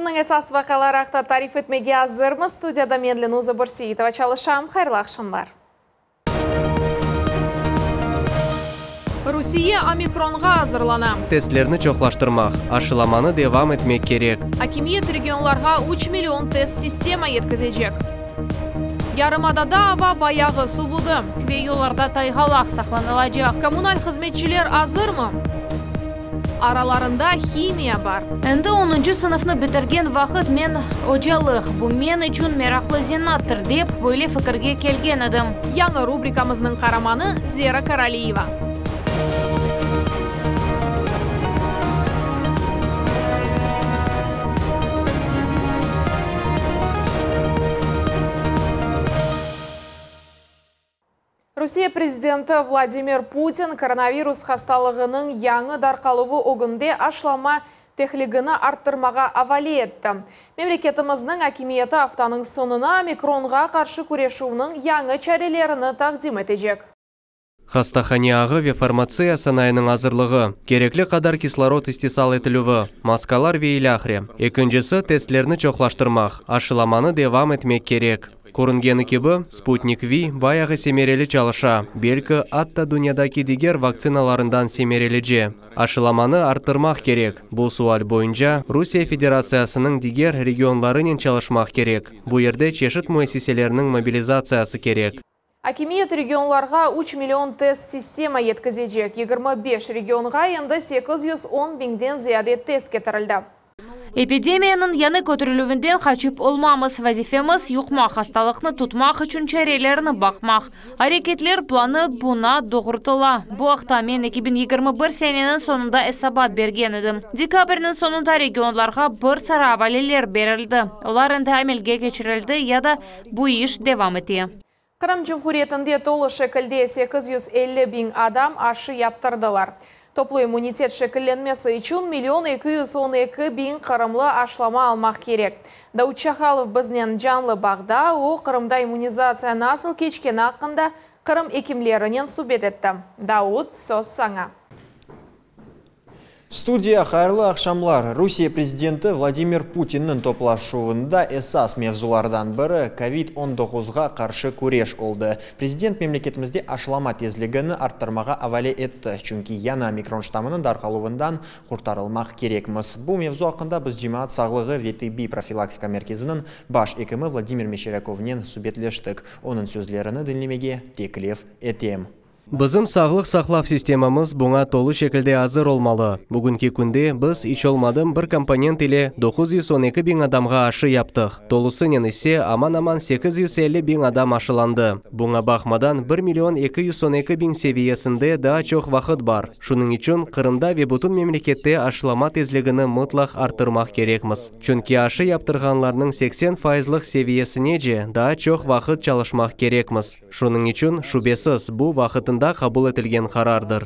Күннің әсас вақалар ақта тариф етмеге азырмыз. Студияда мен Ленуза Борсиитова чалышам. Қайырлы ақшамдар. Русия омикронға азырлана. Тестлерні чоқлаштырмақ, ашыламаны девам өтмек керек. Акимиет регионларға 3 миллион тест система еткізежек. Ярымадада ава баяғы сувуды. Кве тайғалақ сақланылады. Коммуналь қызметшілер азырмы? араларында химия бар енді 10 сыныфны бітірген вақыт мен ожалық бұ мен үшін мерақлы зинаттыр деп бөлі фікірге келген адым. яңы рубрикамызның қараманы зера каралиева Русия президенті Владимир Путин коронавирус хасталығының яңы дарқалуы оғынде ашлама техлігіні арттырмаға авали етті. Мемлекетіміздің әкимиеті сонына соңына микронға қаршы көрешуының яңы чәрелеріні тақдим етежек. Хастаханияғы фармация санайының азырлығы, кереклі қадар кислород істесал етілуі, маскалар ве ақре. Екіншісі тестлеріні чоқлаштырмақ, ашыламаны девам етмек керек көрінгені кебі спутник ви баяғы семерелі чалыша белкі атта дүниедаки дегер вакциналарындан семерелі же ашыламаны артырмақ керек бұл суал бойынша русия федерациясының дегер регионларынен чалышмақ керек бұл ерде чешіт муэссиселерінің мобилизациясы керек Акимиет регионларға 3 миллион тест система еткізеджек, 25 регионға енді 810 бенден зияде тест кетірілді. Эпидемияның яны көтірілуінден қачып олмамыз. Вазифеміз юқма қасталықны тұтмақ үшін чәрелеріні бақмақ. Арекетлер планы бұна доғыртыла. Бұ ақта мен 2021 сәненің сонында әсабат берген едім. Декабрінің сонында регионларға бір сара авалелер берілді. Олар енді әмелге кечірілді, яда бұй іш девам әте. Қырым жүнхуретінде толы шекілде 850 бин адам ашы яптырдылар топлы иммунитет шекілленмесі үшін миллион 212 бейін қырымлы ашлама алмақ керек. Даучахалов Чахалов бізнен жанлы бағда, о қырымда иммунизация насыл кечкен ақында қырым екімлерінен субет етті. Дауд, сөз саңа. Студия қайырлы ақшамлар. Русия президенті Владимир Путиннің топлашуында эсас мевзулардан бірі COVID-19-ға қаршы көреш олды. Президент мемлекетімізде ашылама тезлігіні арттырмаға авале етті, чүнкі яна микрон дарқалуындан құртарылмақ керекміз. Бұл мевзу ақында біз жимаат сағлығы ВТБ профилактика меркезінің баш екімі Владимир Мещеряковнен субетлештік. Оның сөзлеріні дінлемеге теклев етем. Бұзым сағылық сақлап системамыз бұңа толы шекілде азыр олмалы. Бүгінгі күнде біз іш олмадым бір компонент іле 912 бин адамға ашы яптық. Толысынен ісе аман-аман 850 бин адам ашыланды. Бұңа бақмадан 1 миллион 212 бин севиесінде да чоқ вақыт бар. Шының үчін Қырымда вебутын мемлекетте ашылама тезлігіні мұтлақ артырмақ керекміз. Чүнке ашы яптырғанларның 80 файзлық севиесіне же да чоқ вақыт керекміз. Шының үшін шубесіз бұ вақытын да қабыл етілген қарардыр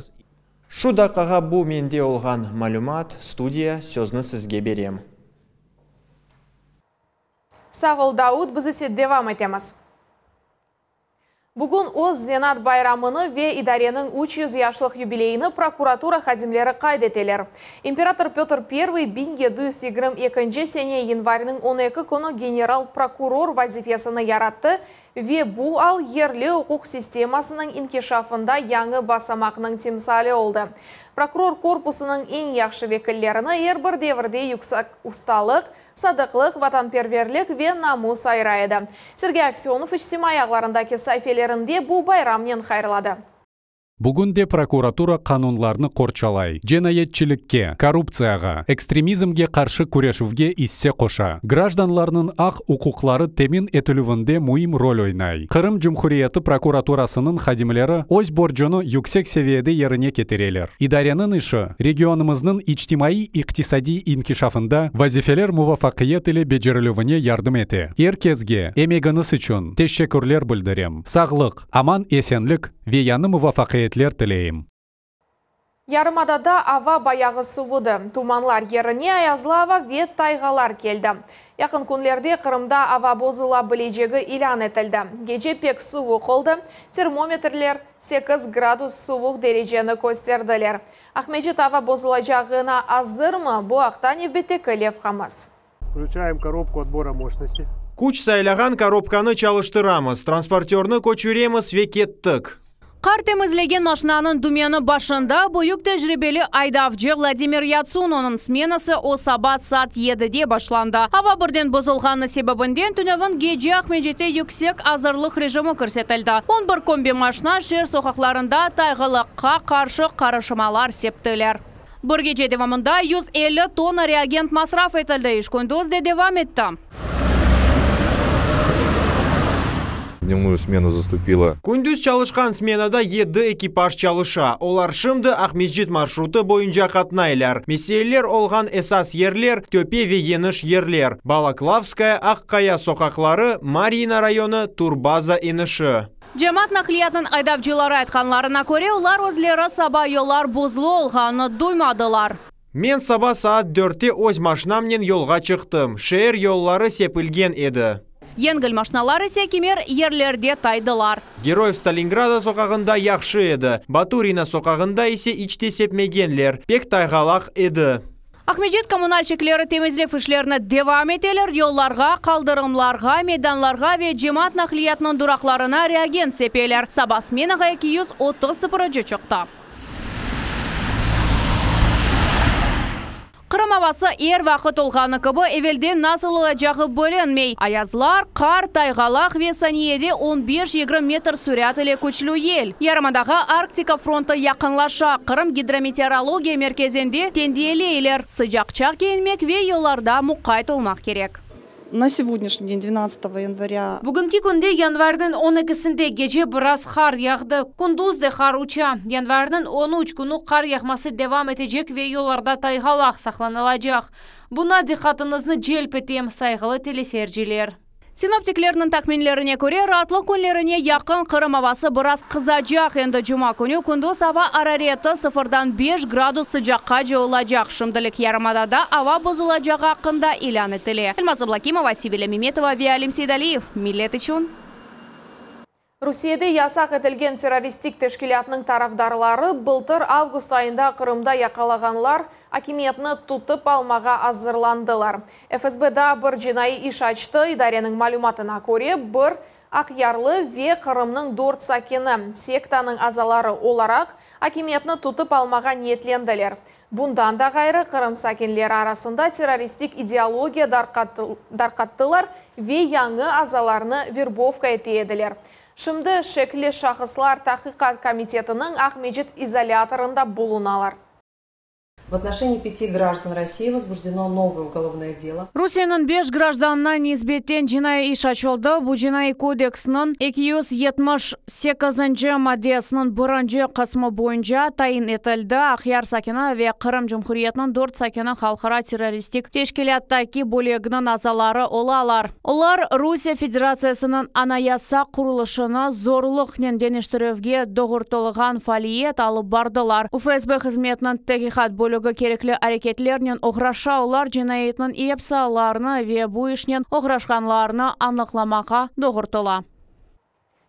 қаға бұ менде олған мәлімат студия сөзіні сізге берем. Сағыл Дауд, біз әсет девам әтеміз. Бүгін өз Зенат байрамыны ве идаренің 300 яшылық юбилейіні прокуратура қадимлері қайд Император Петр I 1722 сене январының 12 күні генерал-прокурор вазифесіні яратты, ве бұл ал ерлі ұқуқ системасының инкешафында яңы басамақның темсалі олды. Прокурор корпусының ең яқшы векілеріні әрбір девірде үксак ұсталық, садықлық ватанперверлік вен намус айрайды сергей Аксионов иштимай агларындаки сайфелерінде бұл байрамнен қайрылады. Бүгінде прокуратура қанунларыны қорчалай. жинаятчиликке коррупцияға, экстремизмге қаршы күрөшүүгө иссе қоша. Гражданларының ақ укуклары темин этилүүндө муим роль ойнай. қырым жумхурияты прокуратурасының хадимлери өз боржуну юксек севияде еріне кетерелер. Идарияның іші регионымызның ичтимаий иктисадий инкишафында вазифелер муваффакият эле ярдым үчүн білдірем аман есенлік әкелетлер тілейім. Ярымадада ава баяғы суыды. Туманлар еріне аязлы ава вет тайғалар келді. Яқын күнлерде Қырымда ава бозыла білежегі илан әтілді. Геже пек сұвы қолды, термометрлер 8 градус суық дережені көстерділер. Ахмеджет ава бозыла жағына азырмы, бұ ақтан евбетте көлев қамыз. Включаем коробку отбора мощности. Куч сайлаған коробканы чалыштырамыз, транспортерны көчіреміз векеттік. Қар темізлеген машинаның думені башында бұйық тәжірибелі айдавжы Владимир Яцуноның сменасы о сабат сат де башланды. Ава бірден бұзылғаны себебінден түневін геже Ахмеджетте юксек азырлық режимі көрсетілді. 11 комби машина шер соқақларында тайғылыққа қаршы қарышымалар септілер. Бұрге геже девамында 150 тонна реагент масраф етілді. ешкөндіз де девам етті. дневную смену заступила. Күндіз чалышқан сменада еді экипаж чалыша. Олар шымды Ахмеджит маршруты бойынша қатнайлар. Меселелер олған эсас ерлер, төпе вегеніш ерлер. Балаклавская, Аққая соқақлары, Марина районы, Турбаза еніші. Джемат нақлиятның айдап айтқанларына көре, олар өзлері саба олар бұзлы олғаны дуймадылар. Мен саба саат 4-те өз машинамнен елға шықтым. Шеер еллары сепілген еді. Енгіл машналары секемер ерлерде тайдылар. Героев Сталинграда соқағында яқшы еді. Батурина соқағында есе ічтесеп сепмегенлер. Пек тайғалақ еді. Ахмеджет коммунальщиклері темізлеп үшлеріні девам етелер, қалдырымларға, меданларға ве жемат нақлиятның дұрақларына реагент сепелер. Сабасмен ағай 230 сыпыры жүчіқті. Қырымавасы ер вақыт олғаны кыбы әвелден насылыға жағы бөленмей. Аязлар қар тайғалақ весаниеде 15-20 метр сүрәтілі көчілу ел. Ярымадағы Арктика фронты яқынлаша Қырым гидрометеорология меркезінде тендиелейлер. Сыжақчақ келмек ве мұқайт олмақ керек на сегодняшний день, 12 января. Бүгінгі күнде январдың 12-сінде gece biraz қар yağdı. Күндіз де қар uça. Январдың 13 күні қар yağması devam edecek ve yollarda tayğalaq сақланылacaq. Бұна diqqatinizni celp eteyim, sayğılı teleseyirciler. Синоптиклерінің такминдерине көре, ратлы көнлеріне яқын қырым авасы біраз қыза жақ жума жұма күндүз сава арарети 0дан 5 градус сыжакка жоолажак. Шымдылык ярымадада аба бузулажагы акында элан этили. Элмаз Меметова, Сейдалиев. Русияде ясақ етілген террористик тешкелетінің тарафдарлары бұлтыр август айында Қырымда яқалағанлар акиметіні тұтып алмаға азырландылар. ФСБ-да бір жинайы іш ашты, идарияның малюматына көре бір Ақярлы ве Қырымның Дорт сакені сектаның азалары оларақ акиметіні тұтып алмаға ниетленділер. Бұндан да ғайры Қырым сакенлері арасында террористик идеология дарқаттылар ве яңы азаларыны вербовка етеділер шымды шекле шахыслар тақиқат комитетінің Ахмеджет изоляторында болуналар В отношении пяти граждан России возбуждено новое уголовное дело. Русияның беш гражданына низбеттен жинай иш ачылды. Бу экиус кодексінің секазанджа маддиясының бірінші қысмы бойынша тайын этальда ахьяр сакина ве Қырым Жумхуриятының 4 сакина халхара террористик тешкилаттаки бөлегінің азалары олалар. Олар Русия Федерациясының анаяса құрылышына зорлық ненденіштірівге доғыртылған фалиет алып бардылар. УФСБ қызметінің тегихат бөлі бөлігі керекілі әрекетлерінен ограшаулар жинаетінің епсаларыны ве бұйышнен ограшқанларыны анықламаға доғыртыла.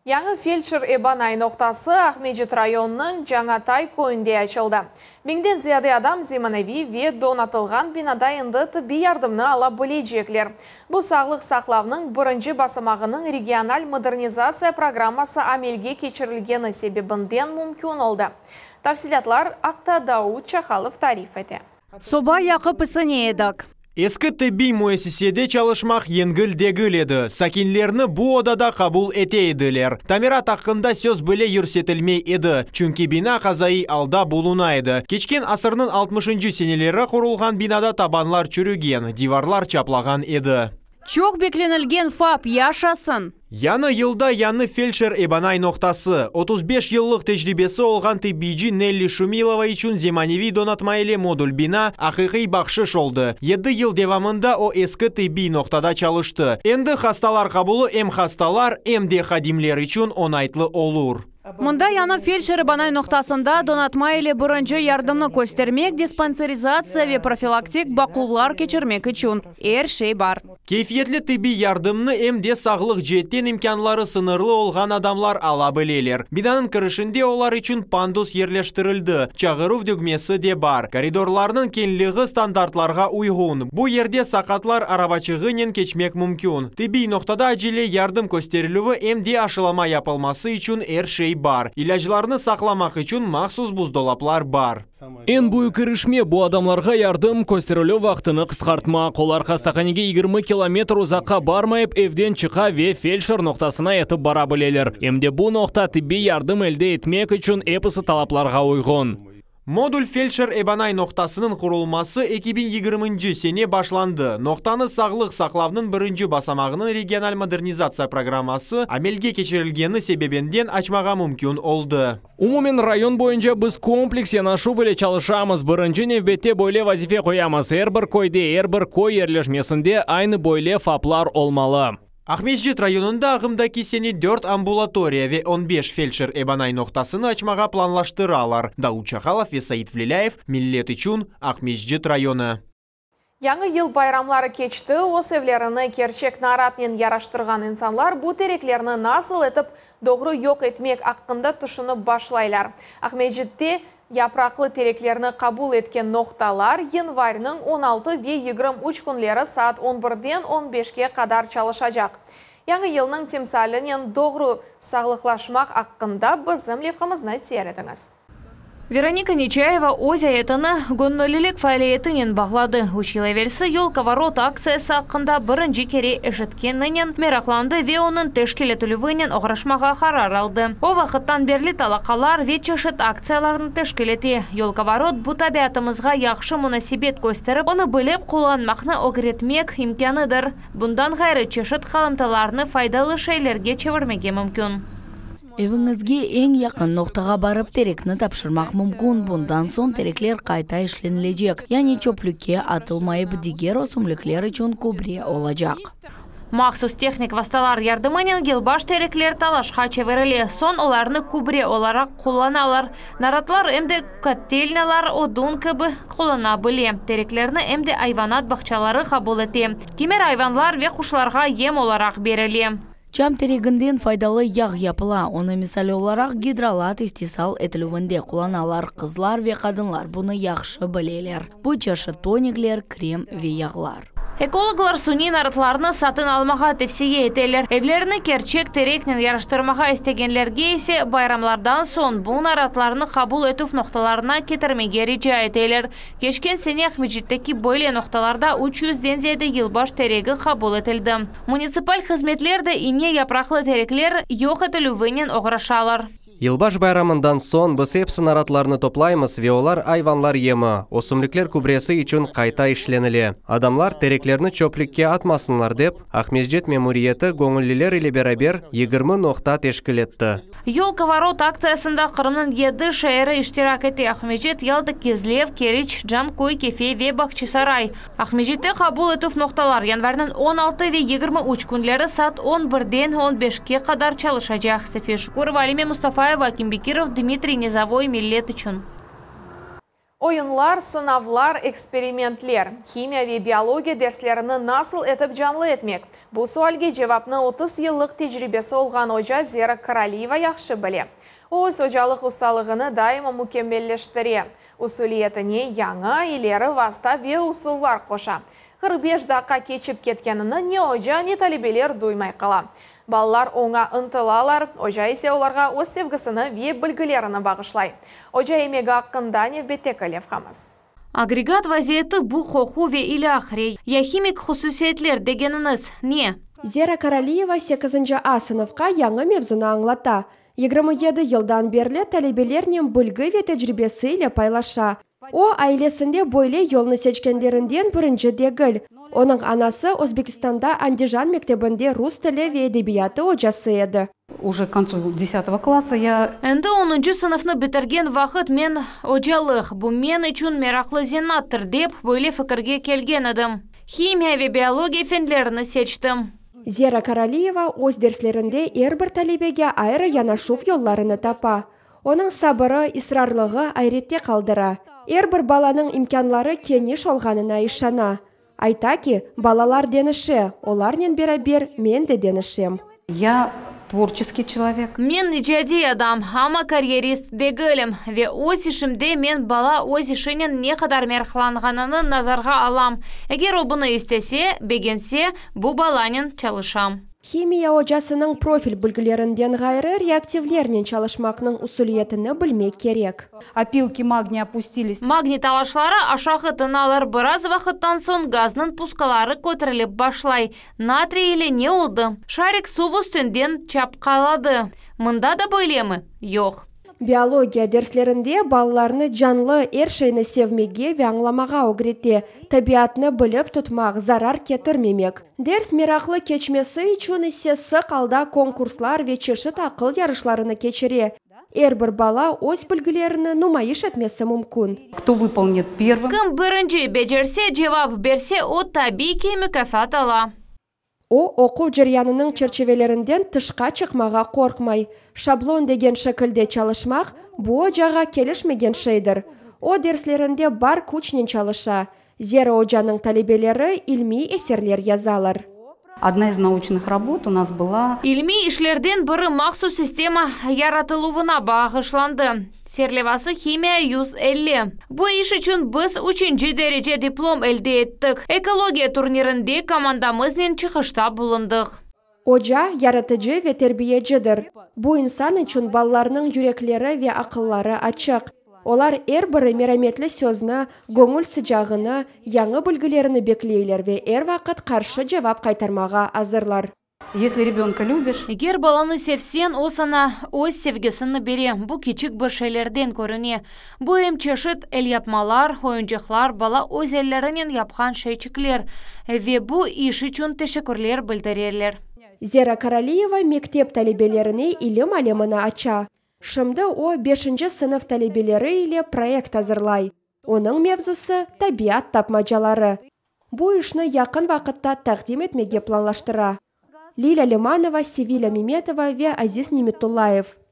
Яңы фельдшер Эбан Айноқтасы Ахмеджет районының Жаңатай көйінде ашылды. Меңден зияды адам Зиманави ве донатылған бинадайынды түбі тіби ярдымны ала жеклер. Бұл сағлық сақлавның бұрынжы басымағының регионал модернизация программасы амелге кечірілгені себебінден мүмкін олды. Тавсилатлар Акта Дауд Чахалов тариф әте. Соба яқып ісіне едік. Ескі тибби муэссиседе чалышмақ енгіл дегіл еді. Сакинлерні бұ одада қабул әте еділер. Тамират ақында сөз біле үрсетілмей еді. Чүнкі бина қазайы алда болуна еді. Кечкен асырның 60-жы сенелері құрылған бинада табанлар чүріген, диварлар чаплаған еді чоқ бекленілген фап яшасын Яны елда яны фельдшер Эбанай ноқтасы. 35 еллық тәжірибесі олған тибиджи Нелли Шумилова үшін земаневи донатмайле модуль бина ақиқи бақшы шолды. Еді ел девамында о ескі тиби ноқтада чалышты. Енді хасталар қабулы әм хасталар, әм де хадимлер үшін онайтлы олур. Мұнда яны фельдшері банай ноқтасында донатма эле бұрынжы ярдымны көстермек, диспансеризация ве профилактик бақулар кечірмек үчүн эр шей бар Кейфетлі тіби ярдымны әмде сағылық жеттен имканлары сынырлы олған адамлар ала білелер. биданын күрішінде олар үчүн пандус ерлештірілді. Чағыру дүгмесі де бар Коридорларының кеңлиги стандартларға уйгун бу ерде сакатлар арабачығынен кечмек мүмкін. Тіби ноқтада ажиле ярдым көрсөтөрүлүвү МД ашылама япылмасы үчүн эр шей бар. Иләжларны сақламақ үшін мақсус бұздолаплар бар. Ән буй күрішме бұ адамларға ярдым көстөрөлө вақтыны кыскартмак. Олар кастаханеге 20 километр ұзаққа бармайып, әвден чыга ве фельдшер ноқтасына етіп бара білелер. Әмде бұ ноқта тіби ярдым элде етмек үчүн әпісі талапларға уйгон. Модуль фельдшер Эбанай ноқтасының құрылмасы 2020 сене башланды. Ноқтаны сағылық сақлавның бірінші басамағының регионал модернизация программасы әмелге кечерілгені себебенден ачмаға мүмкін олды. Умумен район бойынша біз комплекс нашу вілі чалышамыз. Бірінші невбетте бойле вазифе қоямыз. Әрбір койде, әрбір кой ерлешмесінде айны бойле фаплар олмалы. Ахмеджит районында ағымда кесене 4 амбулатория ве 15 фельдшер эбанай ноқтасын ачмаға планлаштыралар. Дау Чахалов ве Саид Влеляев, Миллет Ичун, Ахмеджит районы. Яңы ел байрамлары кечті, осы керчек наратнен яраштырған инсанлар бұ тереклеріні насыл етіп, доғры йоқ етмек аққында тұшынып башлайлар. Ахмеджетте Япрақлы тереклеріні қабул еткен ноқталар январьның 16 ве 23 күнлері саат 11-ден 15-ке қадар жақ. Яңы елінің темсалінен доғру сағылықлашымақ аққында бізім левқымызны середіңіз. Вероника Нечаева озя етіні гоннолілік файлиетінен бағлады. Учила велсі ел акциясы ақында бірінші кере әшіткенінен мерақланды ве оның тешкелетілуінен оғырашмаға қарар алды. О вақыттан берлі талақалар ве акцияларын тешкелеті. Ел коворот бұ табиатымызға яқшы мұнасибет көстеріп, оны біліп қоланмақны огретмек имкяныдыр. Бұндан ғайры чешіт қалымталарыны файдалы шейлерге чевірмеге мүмкін. Эвіңізге ең яқын ноқтаға барып терекні тапшырмақ мүмкін. Бұндан соң тереклер қайта ішленілежек. Яни чөплікке атылмайып дегер осымліклер үшін көбіре олажақ. Мақсус техник васталар ярдымынен гелбаш тереклер талашқа чевірілі. Сон оларны кубре оларақ құланалар. Наратлар әмді көттелінелар одун көбі қолана біле. Тереклерні әмді айванат бақчалары қабыл Кемер айванлар ве ем оларақ беріле терегінден файдалы яғы япыла, оны месалі оларақ гидролат истисал әтілуінде құланалар қызлар ве қадынлар бұны яқшы білелер. Бұ чашы тониклер, крем ве яғылар. Экологлар суни нарытларны сатын алмаға тепсеге етелер. Эвлеріні керчек терекнен ярыштырмаға істегенлерге есе байрамлардан сон бұл наратларыны қабул өтіп ноқталарына кетірмегері жа етелер. Кешкен сене Ахмеджиттеки бойле ноқталарда 300 дензеді елбаш терегі қабыл етілді. Муниципаль қызметлерді ине япрақлы тереклер йоқ етілуінен оғырашалар. Елбаш байрамындан сон біз еп сынаратларны топлаймыз ве олар айванлар емі, осымліклер күбресі үшін қайта ішленілі Адамлар тереклерні чөплікке атмасынлар деп, Ахмезжет мемуриеті ғоңылілер үлі берабер 20 ноқта тешкілетті етті. Ел акциясында Қырымның еді шәйірі іштирак еті Ялды Кезлеев, Керич, Джанкой, Кефе, Вебах, Чисарай. Ахмезжетті қабул әтіп ноқталар январның 16 ве 23 күнлері сат 11-ден 15-ке қадар чалышажақ. Сефе Шукурова, Алиме Мустафа Аким Бекиров, Дмитрий Низовой, Миллетычун. Ойынлар, сынавлар, экспериментлер. Химия ве биология дәрслеріні насыл етіп жанлы етмек? Бұл суалге жевапны 30 еллық тәжірибесі олған ожа Зера Каралиева яқшы біле. Ой сожалық ұсталығыны дайыма мүкемеллештіре. Усулиетіне яңа илері васта ве ұсыллар қоша. 45 дақа кечіп кеткеніні не ожа, не талибелер дуймай қала балалар оңа ынтылалар ожа есе оларға өз севгісіні ве білгілеріні бағышлай ожа не акында невбетека қамыз. агрегат вазиеті бұл қоқу ве или я яхимик хусусиетлер дегеніңіз не зера каралиева секізінші а сыныфқа яңы мевзуны аңлата 27 елдан берлі тәлебелернен бүлгі ве тәжірибесі пайлаша о айлесінде бойле жолуну сечкендерінден бірінші дегіл. Оның анасы өзбекстанда андижан мектебінде рус тілі ве эдебияты ожасы еді. уже концу 10 класса я... Энди 10 сыныфны бітірген вақыт мен ожалық, бұ мен үшін мерақлы зенаттыр деп бөйле фікірге келген адым. Химия ве биология фенлеріні сечтім. Зера Каралиева өз дерслерінде әрбір талебеге айры Янашуф елларыны тапа. Оның сабыры, исрарлығы айретте қалдыра әрбір баланың имканлары кене олғанына ишана айтаки балалар деніші оларнен бера бер мен де денішем я творческий человек мен ижади адам ама карьерист дегілім ве өз ішімде мен бала өз не қадар мерхланғанын назарға алам егер обыны бұны істесе бегенсе бұ баланен чалышам химия ожасының профиль бүлгілерінден ғайры реактивлернен чалышмақның ұсылиетіні білмек керек опилки магния опустились магний талашлары ашақы тыналар біраз вақыттан соң газның пускалары көтеріліп башлай натрий не олды шарик су чап чапқалады мында да бөйлемі Йоқ биология дерслерінде балаларны жанлы ершейні севмеге вяңламаға оғыретте, табиатны біліп тұтмақ зарар кетірмемек дерс мерақлы кечмесі үшін ісесі сық алда конкурслар вечеші тақыл ярышларыны кечіре әрбір бала өз білгілеріні нумайыш әтмесі мүмкін кім бірінші бежерсе жевап берсе о табики мүкафат ала о оқу жерянының черчевелерінден тышқа чықмаға қорқмай. шаблон деген шекілде чалышмақ, бұ жаға келішмеген шейдір. о дерслерінде бар күчінен чалыша зеро ожаның талебелері илми есерлер язалыр. Одна из научных работ у нас была... Илми ишлерден бірі мақсус система яратылуына бағышланды. Серлевасы химия юз әлі. Бұ еш үшін біз диплом әлде еттік. Экология турнирінде командамызнен чықышта бұлындық. Ожа яратыжы ве жедір. Бұ инсан үшін балларының юреклері ве ақыллары ачық олар әр бірі мераметлі сөзіні, көңүл сыжағыны, яңы бүлгілеріні беклейлер ве әр вақыт қаршы жевап қайтармаға азырлар Егер баланы севсен осына, өз севгесіні бере бұ кечік бір шәйлерден көріне. бу әм чешіт әл япмалар бала өз әлерінен япқан шейчиклер ве бу іші чүн тешеккүрлер білдірерлер. зера каралиева мектеп талебелерине үлім ача шымды о 5 сынып тәлебелері иле проект азырлай. оның мевзусы табиат тапмачалары Бұй үшіні яқын вақытта тәқдем етмеге планлаштыра лиля лиманова севиля миметова ве азиз үчін.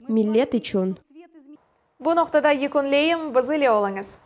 миллет ноқтада екін лейім, бұзы ле олыңыз.